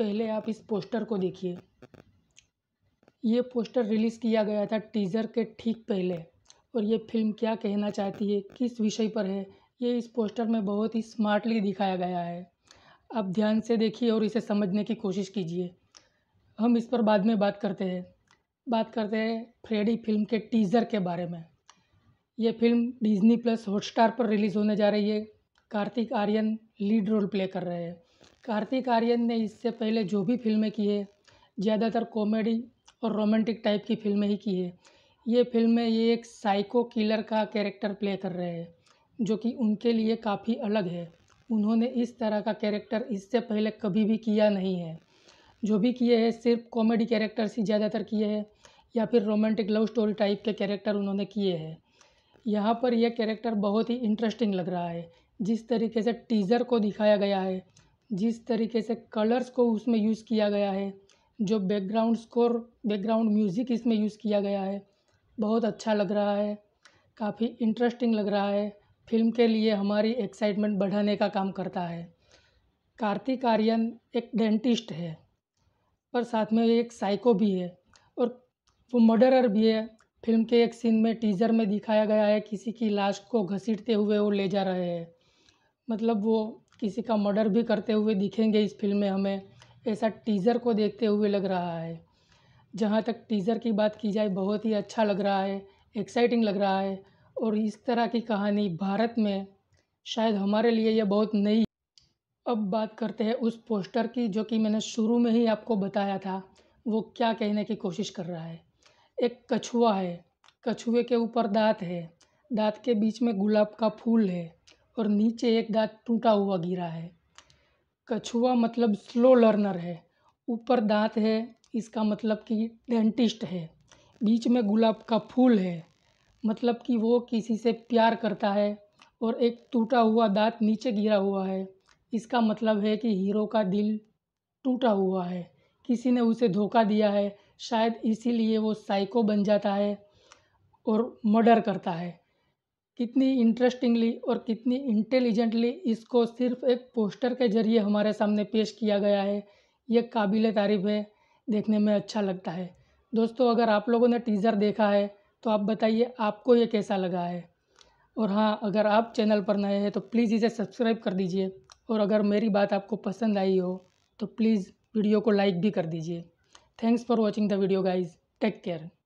पहले आप इस पोस्टर को देखिए ये पोस्टर रिलीज़ किया गया था टीज़र के ठीक पहले और ये फिल्म क्या कहना चाहती है किस विषय पर है ये इस पोस्टर में बहुत ही स्मार्टली दिखाया गया है आप ध्यान से देखिए और इसे समझने की कोशिश कीजिए हम इस पर बाद में बात करते हैं बात करते हैं फ्रेडी फिल्म के टीज़र के बारे में ये फिल्म डिज्नी प्लस हॉटस्टार पर रिलीज़ होने जा रही है Kartik Aaryan lead role play कर रहे हैं कार्तिक आर्यन ने इससे पहले जो भी फिल्में की है ज़्यादातर कॉमेडी और रोमांटिक टाइप की फिल्में ही की है ये फिल्म में ये एक साइको किलर का कैरेक्टर प्ले कर रहे हैं जो कि उनके लिए काफ़ी अलग है उन्होंने इस तरह का कैरेक्टर इससे पहले कभी भी किया नहीं है जो भी किए हैं सिर्फ कॉमेडी कैरेक्टर्स ही ज़्यादातर किए हैं या फिर रोमांटिक लव स्टोरी टाइप के कैरेक्टर उन्होंने किए हैं यहाँ पर यह कैरेक्टर बहुत ही इंटरेस्टिंग लग रहा है जिस तरीके से टीज़र को दिखाया गया है जिस तरीके से कलर्स को उसमें यूज़ किया गया है जो बैकग्राउंड स्कोर बैकग्राउंड म्यूज़िक इसमें यूज़ किया गया है बहुत अच्छा लग रहा है काफ़ी इंटरेस्टिंग लग रहा है फिल्म के लिए हमारी एक्साइटमेंट बढ़ाने का काम करता है कार्तिक आर्यन एक डेंटिस्ट है पर साथ में एक साइको भी है और वो मर्डरर भी है फिल्म के एक सीन में टीज़र में दिखाया गया है किसी की लाश को घसीटते हुए वो ले जा रहे हैं मतलब वो किसी का मर्डर भी करते हुए दिखेंगे इस फिल्म में हमें ऐसा टीज़र को देखते हुए लग रहा है जहाँ तक टीज़र की बात की जाए बहुत ही अच्छा लग रहा है एक्साइटिंग लग रहा है और इस तरह की कहानी भारत में शायद हमारे लिए यह बहुत नई अब बात करते हैं उस पोस्टर की जो कि मैंने शुरू में ही आपको बताया था वो क्या कहने की कोशिश कर रहा है एक कछुआ है कछुए के ऊपर दांत है दांत के बीच में गुलाब का फूल है और नीचे एक दांत टूटा हुआ गिरा है कछुआ मतलब स्लो लर्नर है ऊपर दांत है इसका मतलब कि डेंटिस्ट है बीच में गुलाब का फूल है मतलब कि वो किसी से प्यार करता है और एक टूटा हुआ दांत नीचे गिरा हुआ है इसका मतलब है कि हीरो का दिल टूटा हुआ है किसी ने उसे धोखा दिया है शायद इसीलिए वो साइको बन जाता है और मर्डर करता है कितनी इंटरेस्टिंगली और कितनी इंटेलिजेंटली इसको सिर्फ एक पोस्टर के जरिए हमारे सामने पेश किया गया है ये काबिल तारीफ है देखने में अच्छा लगता है दोस्तों अगर आप लोगों ने टीज़र देखा है तो आप बताइए आपको ये कैसा लगा है और हाँ अगर आप चैनल पर नए हैं तो प्लीज़ इसे सब्सक्राइब कर दीजिए और अगर मेरी बात आपको पसंद आई हो तो प्लीज़ वीडियो को लाइक भी कर दीजिए thanks for watching the video guys take care